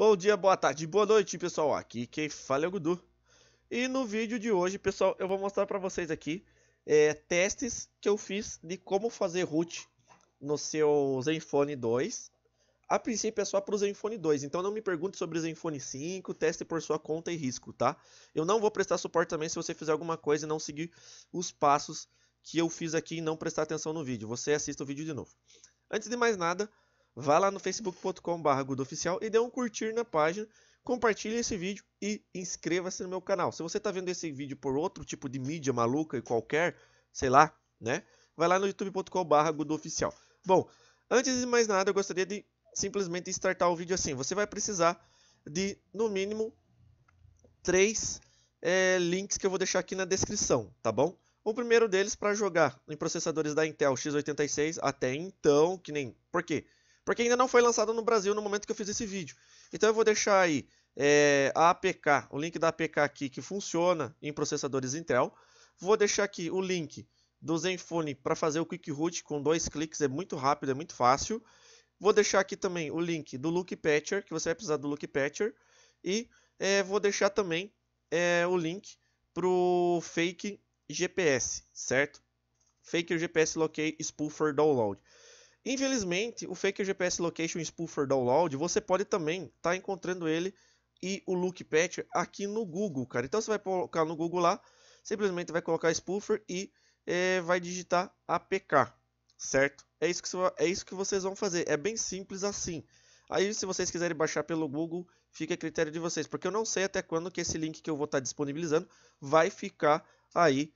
Bom dia, boa tarde, boa noite, pessoal. Aqui quem fala é o Gudu. E no vídeo de hoje, pessoal, eu vou mostrar para vocês aqui é, testes que eu fiz de como fazer root no seu Zenfone 2. A princípio é só para o Zenfone 2, então não me pergunte sobre o Zenfone 5, teste por sua conta e risco, tá? Eu não vou prestar suporte também se você fizer alguma coisa e não seguir os passos que eu fiz aqui e não prestar atenção no vídeo. Você assista o vídeo de novo. Antes de mais nada, Vá lá no facebook.com.br Gudoficial e dê um curtir na página, compartilhe esse vídeo e inscreva-se no meu canal. Se você está vendo esse vídeo por outro tipo de mídia maluca e qualquer, sei lá, né? Vai lá no youtube.com.br Gudoficial. Bom, antes de mais nada, eu gostaria de simplesmente startar o vídeo assim. Você vai precisar de, no mínimo, três é, links que eu vou deixar aqui na descrição, tá bom? O primeiro deles para jogar em processadores da Intel x86 até então, que nem... Por quê? Porque ainda não foi lançado no Brasil no momento que eu fiz esse vídeo. Então eu vou deixar aí é, a APK, o link da APK aqui que funciona em processadores Intel. Vou deixar aqui o link do Zenfone para fazer o Quick Root com dois cliques, é muito rápido, é muito fácil. Vou deixar aqui também o link do Look Patcher, que você vai precisar do Look Patcher. E é, vou deixar também é, o link para o Fake GPS, certo? Fake GPS Locate Spoofer Download. Infelizmente, o fake GPS Location Spoofer Download, você pode também estar tá encontrando ele e o Look Patcher aqui no Google, cara. Então você vai colocar no Google lá, simplesmente vai colocar Spoofer e é, vai digitar APK, certo? É isso, que, é isso que vocês vão fazer, é bem simples assim. Aí se vocês quiserem baixar pelo Google, fica a critério de vocês, porque eu não sei até quando que esse link que eu vou estar tá disponibilizando vai ficar aí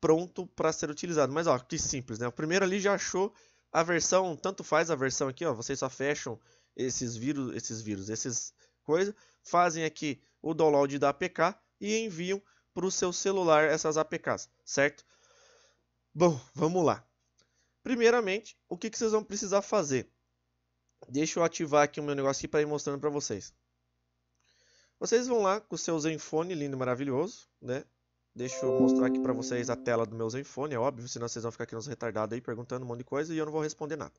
pronto para ser utilizado. Mas ó, que simples, né? O primeiro ali já achou a versão, tanto faz a versão aqui, ó, vocês só fecham esses vírus, esses vírus, esses coisas, fazem aqui o download da APK e enviam para o seu celular essas APKs, certo? Bom, vamos lá. Primeiramente, o que, que vocês vão precisar fazer? Deixa eu ativar aqui o meu negócio para ir mostrando para vocês. Vocês vão lá com o seu Zenfone lindo e maravilhoso, né? Deixa eu mostrar aqui para vocês a tela do meu Zenfone, é óbvio, senão vocês vão ficar aqui nos retardados aí perguntando um monte de coisa e eu não vou responder nada.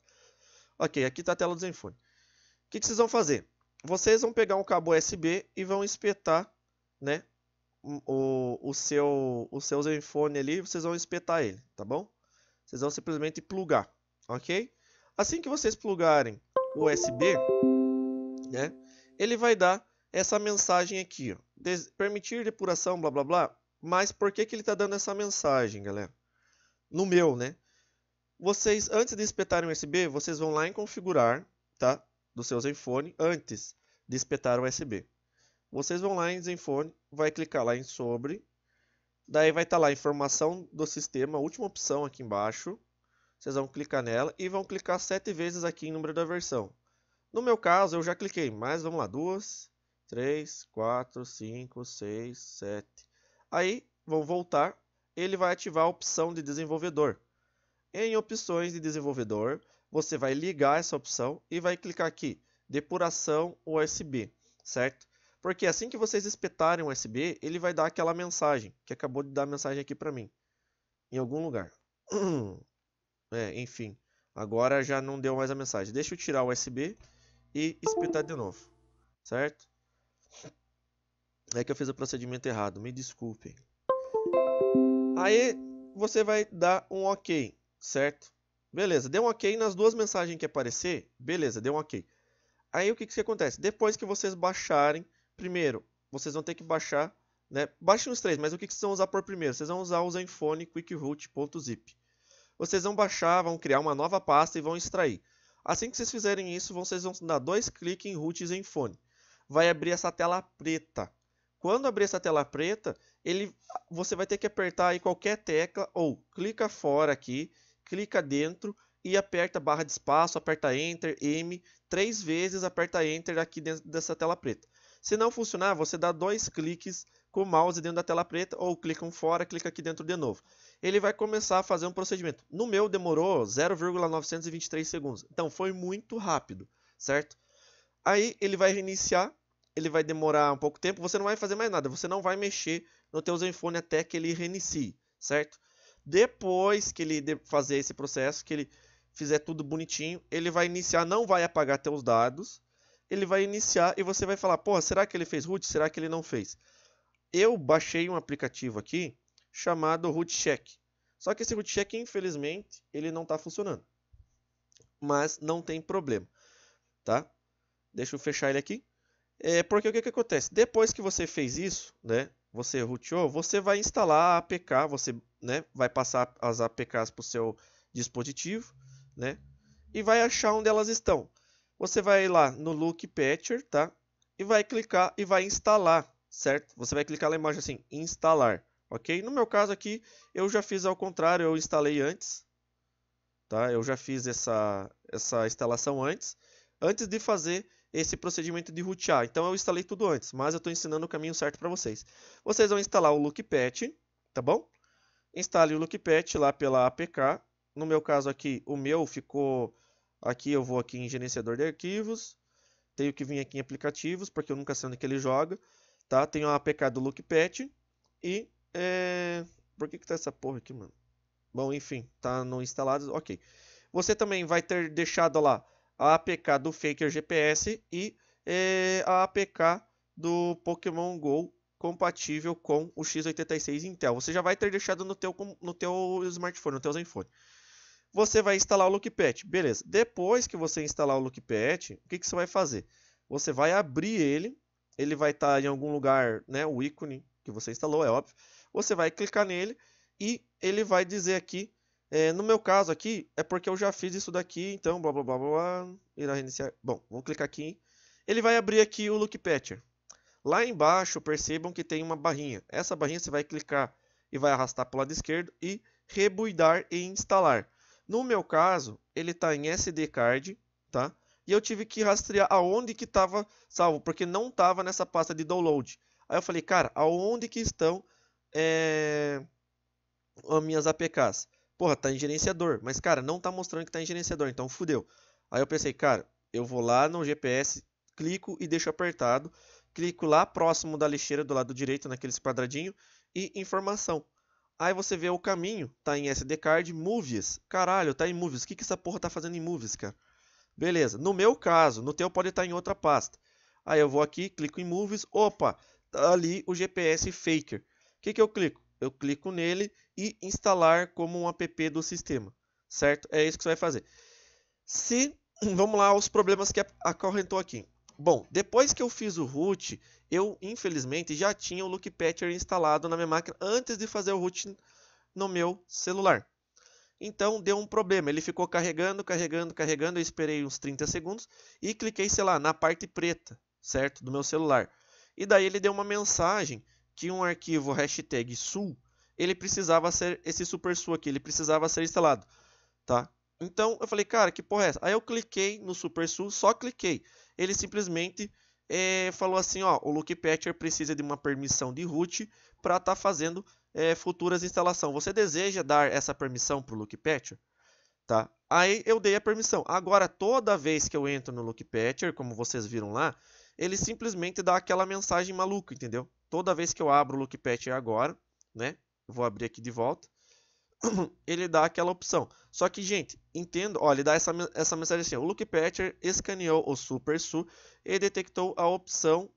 Ok, aqui está a tela do Zenfone. O que, que vocês vão fazer? Vocês vão pegar um cabo USB e vão espetar né, o, o, seu, o seu Zenfone ali, vocês vão espetar ele, tá bom? Vocês vão simplesmente plugar, ok? Assim que vocês plugarem o USB, né, ele vai dar essa mensagem aqui, ó, permitir depuração, blá blá blá, mas por que, que ele está dando essa mensagem, galera? No meu, né? Vocês, antes de espetar o USB, vocês vão lá em configurar, tá? Do seu Zenfone, antes de espetar o USB. Vocês vão lá em Zenfone, vai clicar lá em sobre. Daí vai estar tá lá informação do sistema, última opção aqui embaixo. Vocês vão clicar nela e vão clicar sete vezes aqui em número da versão. No meu caso, eu já cliquei, mas vamos lá, duas, três, quatro, cinco, seis, sete, Aí, vão voltar, ele vai ativar a opção de desenvolvedor. Em opções de desenvolvedor, você vai ligar essa opção e vai clicar aqui, depuração USB, certo? Porque assim que vocês espetarem o USB, ele vai dar aquela mensagem, que acabou de dar a mensagem aqui para mim, em algum lugar. é, enfim, agora já não deu mais a mensagem. Deixa eu tirar o USB e espetar de novo, certo? É que eu fiz o procedimento errado, me desculpem. Aí você vai dar um OK, certo? Beleza, deu um OK nas duas mensagens que aparecer. Beleza, deu um OK. Aí o que, que acontece? Depois que vocês baixarem, primeiro, vocês vão ter que baixar, né? Baixem os três, mas o que, que vocês vão usar por primeiro? Vocês vão usar o Zenfone QuickRoot.zip. Vocês vão baixar, vão criar uma nova pasta e vão extrair. Assim que vocês fizerem isso, vocês vão dar dois cliques em root Zenfone. Vai abrir essa tela preta. Quando abrir essa tela preta, ele, você vai ter que apertar em qualquer tecla ou clica fora aqui, clica dentro e aperta barra de espaço, aperta Enter, M, três vezes, aperta Enter aqui dentro dessa tela preta. Se não funcionar, você dá dois cliques com o mouse dentro da tela preta ou clica um fora, clica aqui dentro de novo. Ele vai começar a fazer um procedimento. No meu demorou 0,923 segundos, então foi muito rápido, certo? Aí ele vai reiniciar ele vai demorar um pouco tempo, você não vai fazer mais nada, você não vai mexer no teu Zenfone até que ele reinicie, certo? Depois que ele fazer esse processo, que ele fizer tudo bonitinho, ele vai iniciar, não vai apagar teus dados, ele vai iniciar e você vai falar, porra, será que ele fez root? Será que ele não fez? Eu baixei um aplicativo aqui chamado Root Check. Só que esse root check, infelizmente, ele não está funcionando. Mas não tem problema, tá? Deixa eu fechar ele aqui. É, porque o que, que acontece? Depois que você fez isso, né? Você roteou, você vai instalar a APK, você né, vai passar as APKs para o seu dispositivo, né? E vai achar onde elas estão. Você vai lá no Look Patcher, tá? E vai clicar e vai instalar, certo? Você vai clicar na imagem assim, instalar, ok? No meu caso aqui, eu já fiz ao contrário, eu instalei antes, tá? Eu já fiz essa, essa instalação antes, antes de fazer esse procedimento de rootear. Então eu instalei tudo antes, mas eu estou ensinando o caminho certo para vocês. Vocês vão instalar o Lookpatch, tá bom? Instale o Lookpatch lá pela APK. No meu caso aqui, o meu ficou... Aqui eu vou aqui em gerenciador de arquivos. Tenho que vir aqui em aplicativos, porque eu nunca sei onde que ele joga. Tá? Tenho a APK do Lookpatch. E... É... Por que que tá essa porra aqui, mano? Bom, enfim, tá no instalado, ok. Você também vai ter deixado lá a APK do Faker GPS e é, a APK do Pokémon GO compatível com o x86 Intel. Você já vai ter deixado no teu, no teu smartphone, no teu Zenfone. Você vai instalar o Lookpatch, beleza. Depois que você instalar o Lookpatch, o que, que você vai fazer? Você vai abrir ele, ele vai estar tá em algum lugar, né, o ícone que você instalou, é óbvio. Você vai clicar nele e ele vai dizer aqui é, no meu caso aqui, é porque eu já fiz isso daqui, então blá blá blá blá, irá reiniciar. Bom, vou clicar aqui. Ele vai abrir aqui o Look Patcher. Lá embaixo, percebam que tem uma barrinha. Essa barrinha você vai clicar e vai arrastar para o lado esquerdo e rebuidar e instalar. No meu caso, ele está em SD card, tá? E eu tive que rastrear aonde que estava salvo, porque não estava nessa pasta de download. Aí eu falei, cara, aonde que estão é, as minhas APKs? porra, tá em gerenciador. Mas, cara, não tá mostrando que tá em gerenciador, então fudeu. Aí eu pensei, cara, eu vou lá no GPS, clico e deixo apertado. Clico lá próximo da lixeira do lado direito, naqueles quadradinho, e informação. Aí você vê o caminho, tá em SD card, movies. Caralho, tá em movies. O que, que essa porra tá fazendo em movies, cara? Beleza, no meu caso, no teu pode estar tá em outra pasta. Aí eu vou aqui, clico em movies, opa, tá ali o GPS faker. O que, que eu clico? eu clico nele e instalar como um app do sistema, certo? É isso que você vai fazer. Se, vamos lá, os problemas que acorrentou aqui. Bom, depois que eu fiz o root, eu infelizmente já tinha o Lookpatcher instalado na minha máquina antes de fazer o root no meu celular. Então deu um problema, ele ficou carregando, carregando, carregando, eu esperei uns 30 segundos e cliquei, sei lá, na parte preta, certo, do meu celular. E daí ele deu uma mensagem tinha um arquivo hashtag sul, ele precisava ser esse super sul aqui, ele precisava ser instalado, tá? Então eu falei, cara, que porra é essa? Aí eu cliquei no super sul, só cliquei. Ele simplesmente é, falou assim, ó, o Lookpatcher Patcher precisa de uma permissão de root para estar tá fazendo é, futuras instalações. Você deseja dar essa permissão para o Lookpatcher? Patcher? Tá? Aí eu dei a permissão. Agora, toda vez que eu entro no Lookpatcher, Patcher, como vocês viram lá, ele simplesmente dá aquela mensagem maluca, entendeu? toda vez que eu abro o Lookpatch agora, né? Vou abrir aqui de volta. Ele dá aquela opção. Só que, gente, entendo. Olha, ele dá essa, essa mensagem assim. O Lookpatcher escaneou o SuperSU e detectou a opção,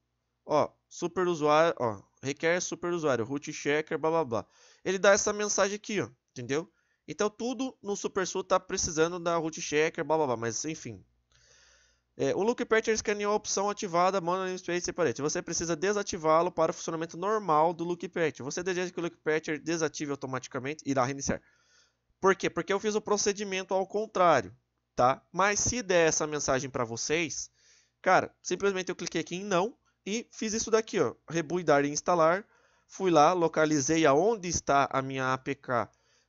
ó, super usuário, ó, requer super usuário, root checker, blá, blá, blá. Ele dá essa mensagem aqui, ó, entendeu? Então, tudo no SuperSU tá precisando da root checker, blá, blá, blá. Mas, enfim, é, o Look Pattern escaneou a opção ativada Mono space Separate. Você precisa desativá-lo para o funcionamento normal do Look Pattern. Você deseja que o Look Pattern desative automaticamente e irá reiniciar. Por quê? Porque eu fiz o procedimento ao contrário, tá? Mas se der essa mensagem para vocês, cara, simplesmente eu cliquei aqui em não e fiz isso daqui, ó. Rebuidar e instalar. Fui lá, localizei aonde está a minha APK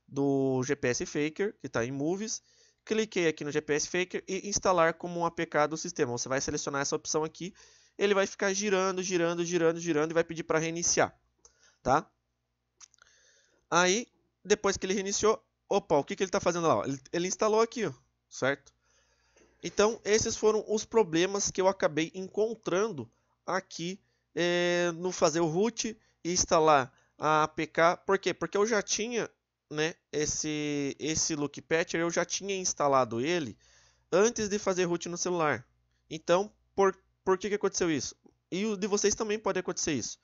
do GPS Faker, que está em Movies, cliquei aqui no GPS Faker e instalar como um APK do sistema. Você vai selecionar essa opção aqui, ele vai ficar girando, girando, girando, girando e vai pedir para reiniciar, tá? Aí, depois que ele reiniciou, opa, o que, que ele está fazendo lá? Ele, ele instalou aqui, certo? Então, esses foram os problemas que eu acabei encontrando aqui eh, no fazer o root e instalar a APK. Por quê? Porque eu já tinha né, esse, esse Look Patcher eu já tinha instalado ele antes de fazer root no celular. Então, por, por que, que aconteceu isso? E o de vocês também pode acontecer isso,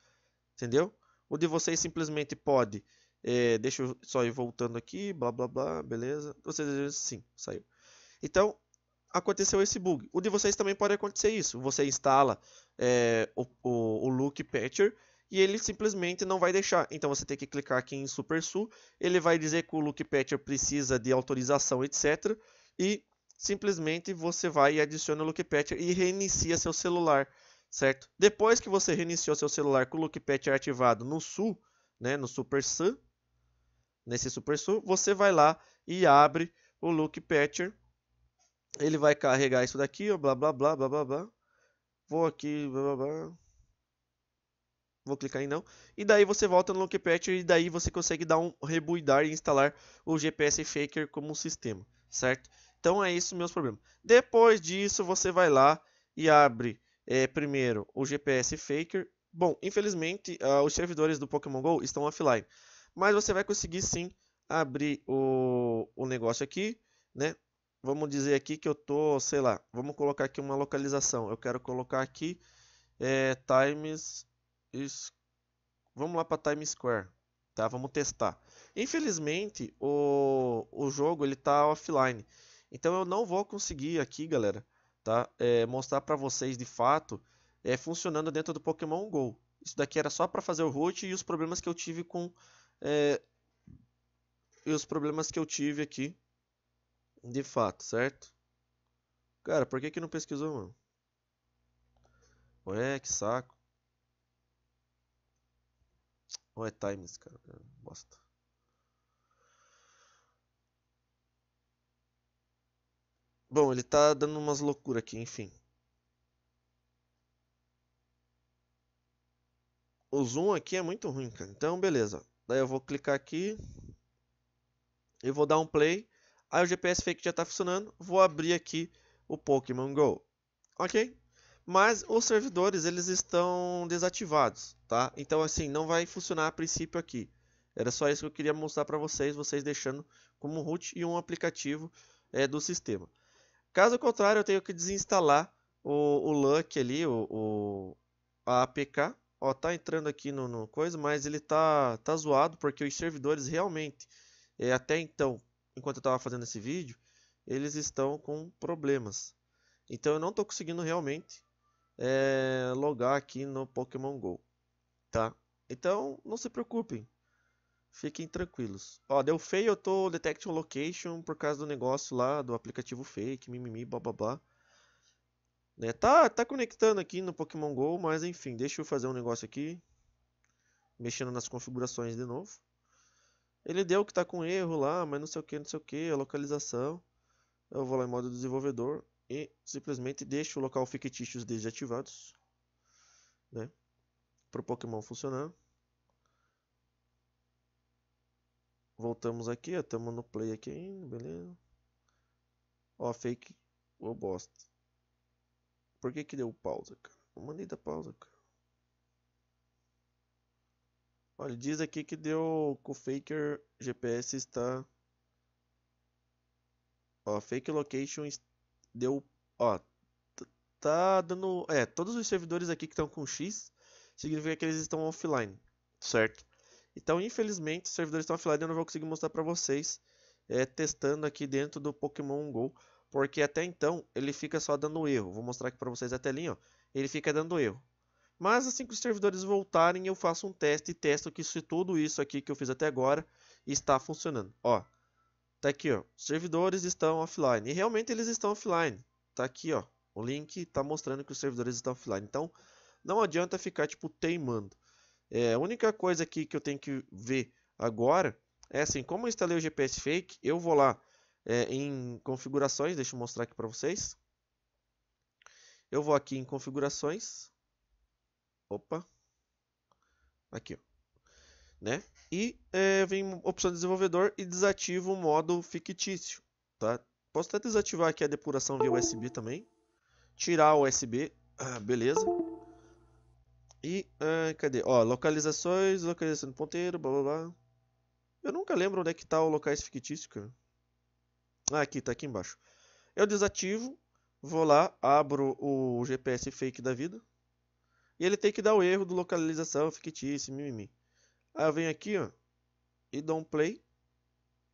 entendeu? O de vocês simplesmente pode, é, deixa eu só ir voltando aqui, blá blá blá, beleza. Vocês sim, saiu. Então, aconteceu esse bug. O de vocês também pode acontecer isso. Você instala é, o, o, o Look Patcher e ele simplesmente não vai deixar. Então você tem que clicar aqui em Super Su, ele vai dizer que o Look Patcher precisa de autorização, etc. E simplesmente você vai e adiciona o Look Patcher e reinicia seu celular, certo? Depois que você reiniciou seu celular com o Look Patcher ativado no Su, né, no Super Su, nesse Super Su, você vai lá e abre o Look Patcher. Ele vai carregar isso daqui, ó, blá blá blá blá blá blá. Vou aqui, blá blá blá. Vou clicar em não. E daí você volta no Launchpad e daí você consegue dar um rebuildar e instalar o GPS Faker como um sistema, certo? Então é isso meus problemas. Depois disso você vai lá e abre é, primeiro o GPS Faker. Bom, infelizmente uh, os servidores do Pokémon GO estão offline. Mas você vai conseguir sim abrir o, o negócio aqui, né? Vamos dizer aqui que eu tô, sei lá, vamos colocar aqui uma localização. Eu quero colocar aqui é, Times Vamos lá para Times Square, tá? Vamos testar. Infelizmente, o, o jogo ele tá offline. Então eu não vou conseguir aqui, galera, tá? É, mostrar para vocês de fato é, funcionando dentro do Pokémon GO. Isso daqui era só para fazer o root e os problemas que eu tive com... É, e os problemas que eu tive aqui, de fato, certo? Cara, por que que não pesquisou, mano? Ué, que saco. Ou é Times, cara? É bosta. Bom, ele tá dando umas loucuras aqui, enfim. O zoom aqui é muito ruim, cara. Então, beleza. Daí eu vou clicar aqui. e vou dar um play. Aí o GPS fake já tá funcionando. Vou abrir aqui o Pokémon GO. Ok? mas os servidores eles estão desativados, tá? Então assim, não vai funcionar a princípio aqui. Era só isso que eu queria mostrar para vocês, vocês deixando como root e um aplicativo é, do sistema. Caso contrário, eu tenho que desinstalar o, o Luck ali, o, o, a APK. Ó, tá entrando aqui no, no, coisa, mas ele tá, tá zoado porque os servidores realmente, é, até então, enquanto eu estava fazendo esse vídeo, eles estão com problemas. Então eu não estou conseguindo realmente é, logar aqui no Pokémon GO, tá? Então, não se preocupem, fiquem tranquilos. Ó, deu feio, eu tô Detection Location por causa do negócio lá, do aplicativo fake, mimimi, blá blá blá. Né? Tá, tá conectando aqui no Pokémon GO, mas enfim, deixa eu fazer um negócio aqui. Mexendo nas configurações de novo. Ele deu que tá com erro lá, mas não sei o que, não sei o que, a localização. Eu vou lá em modo desenvolvedor e simplesmente deixa o local fictício desativados né, para o Pokémon funcionar. Voltamos aqui, estamos no play aqui ainda, beleza. Ó, fake, ô bosta. Por que que deu pausa, cara? Eu mandei da pausa, cara. Olha, diz aqui que deu com o Faker GPS está... Ó, Fake Location está deu, ó, tá dando, é, todos os servidores aqui que estão com X significa que eles estão offline, certo? Então, infelizmente, os servidores estão offline, eu não vou conseguir mostrar para vocês é, testando aqui dentro do Pokémon GO, porque até então ele fica só dando erro. Vou mostrar aqui para vocês a telinha, ó. ele fica dando erro. Mas assim que os servidores voltarem, eu faço um teste e testo que se tudo isso aqui que eu fiz até agora está funcionando. Ó, Tá aqui, ó. Servidores estão offline. E realmente eles estão offline. Tá aqui, ó. O link tá mostrando que os servidores estão offline. Então, não adianta ficar, tipo, teimando. É, a única coisa aqui que eu tenho que ver agora é assim, como eu instalei o GPS fake, eu vou lá é, em configurações, deixa eu mostrar aqui para vocês. Eu vou aqui em configurações. Opa. Aqui, ó. Né? E é, vem opção de desenvolvedor e desativa o modo fictício. Tá? Posso até desativar aqui a depuração via USB também. Tirar o USB. Ah, beleza. E ah, cadê? Ó, localizações, localização do ponteiro, blá blá blá. Eu nunca lembro onde é que tá o locais fictício, cara. Ah, aqui, tá aqui embaixo. Eu desativo, vou lá, abro o GPS fake da vida. E ele tem que dar o erro do localização fictício, mimimi. Aí ah, eu venho aqui, ó, e dou um play.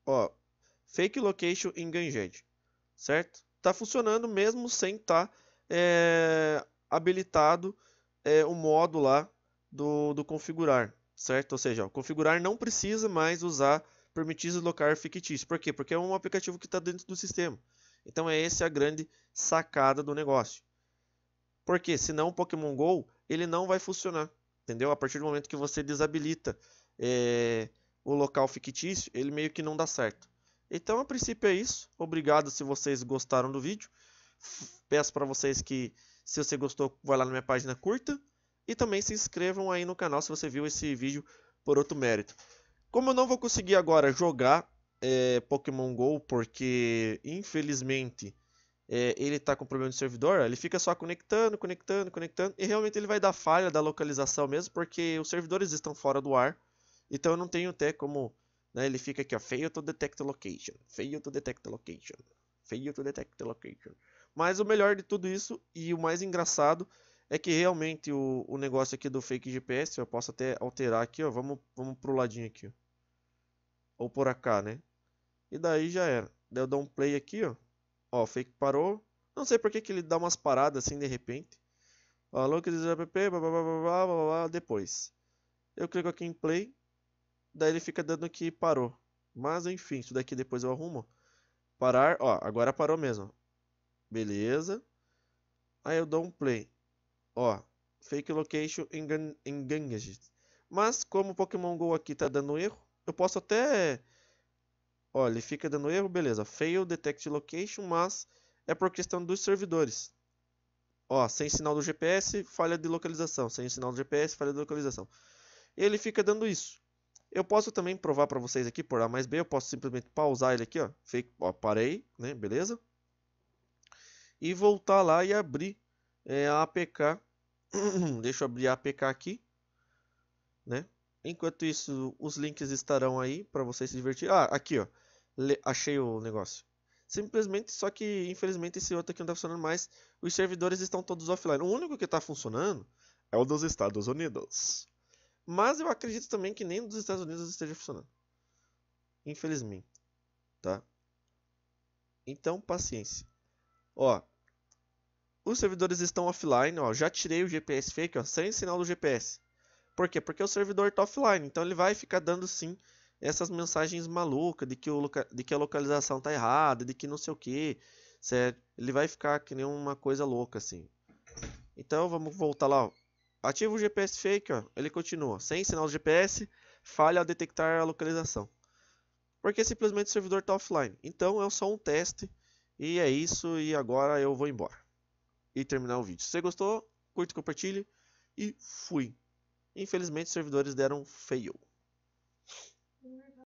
Ó, fake location engaged, certo? Tá funcionando mesmo sem estar tá, é, habilitado é, o modo lá do, do configurar, certo? Ou seja, o configurar não precisa mais usar permitir deslocar fictício. Por quê? Porque é um aplicativo que está dentro do sistema. Então é essa a grande sacada do negócio. Porque senão o Pokémon GO ele não vai funcionar entendeu? A partir do momento que você desabilita é, o local fictício, ele meio que não dá certo. Então, a princípio é isso. Obrigado se vocês gostaram do vídeo. Peço para vocês que, se você gostou, vá lá na minha página curta. E também se inscrevam aí no canal se você viu esse vídeo por outro mérito. Como eu não vou conseguir agora jogar é, Pokémon GO, porque infelizmente é, ele está com problema de servidor, ele fica só conectando, conectando, conectando, e realmente ele vai dar falha da localização mesmo, porque os servidores estão fora do ar, então eu não tenho até como, né, ele fica aqui, ó, fail to detect location, fail to detect location, fail to detect location. Mas o melhor de tudo isso, e o mais engraçado, é que realmente o, o negócio aqui do fake GPS, eu posso até alterar aqui, ó, vamos, vamos pro ladinho aqui, ó. ou por cá, né, e daí já era, daí eu dou um play aqui, ó, Ó, o fake parou. Não sei por que, que ele dá umas paradas assim de repente. Alô, que diz app, blá blá blá blá blá blá, depois. Eu clico aqui em play, daí ele fica dando que parou. Mas enfim, isso daqui depois eu arrumo. Parar, ó, agora parou mesmo. Beleza. Aí eu dou um play. Ó, fake location engaged. Mas como o Pokémon GO aqui tá dando erro, eu posso até Ó, ele fica dando erro, beleza. Fail detect location, mas é por questão dos servidores. Ó, sem sinal do GPS, falha de localização. Sem sinal do GPS, falha de localização. Ele fica dando isso. Eu posso também provar para vocês aqui por A mais B. Eu posso simplesmente pausar ele aqui, ó. Fake, ó parei, né? Beleza? E voltar lá e abrir é, a APK. Deixa eu abrir a APK aqui, né? Enquanto isso, os links estarão aí para vocês se divertir. Ah, aqui, ó achei o negócio. Simplesmente, só que infelizmente esse outro aqui não está funcionando mais. Os servidores estão todos offline. O único que está funcionando é o dos Estados Unidos. Mas eu acredito também que nem dos Estados Unidos esteja funcionando. Infelizmente, tá? Então, paciência. Ó, os servidores estão offline, ó. Já tirei o GPS fake, ó, sem sinal do GPS. Por quê? Porque o servidor está offline, então ele vai ficar dando sim essas mensagens malucas de que, o, de que a localização tá errada, de que não sei o que, certo? Ele vai ficar que nem uma coisa louca assim. Então vamos voltar lá. Ativa o GPS fake, ó. ele continua. Sem sinal de GPS, falha ao detectar a localização. Porque simplesmente o servidor está offline. Então é só um teste. E é isso. E agora eu vou embora. E terminar o vídeo. Se você gostou, curte, compartilhe. E fui. Infelizmente os servidores deram fail.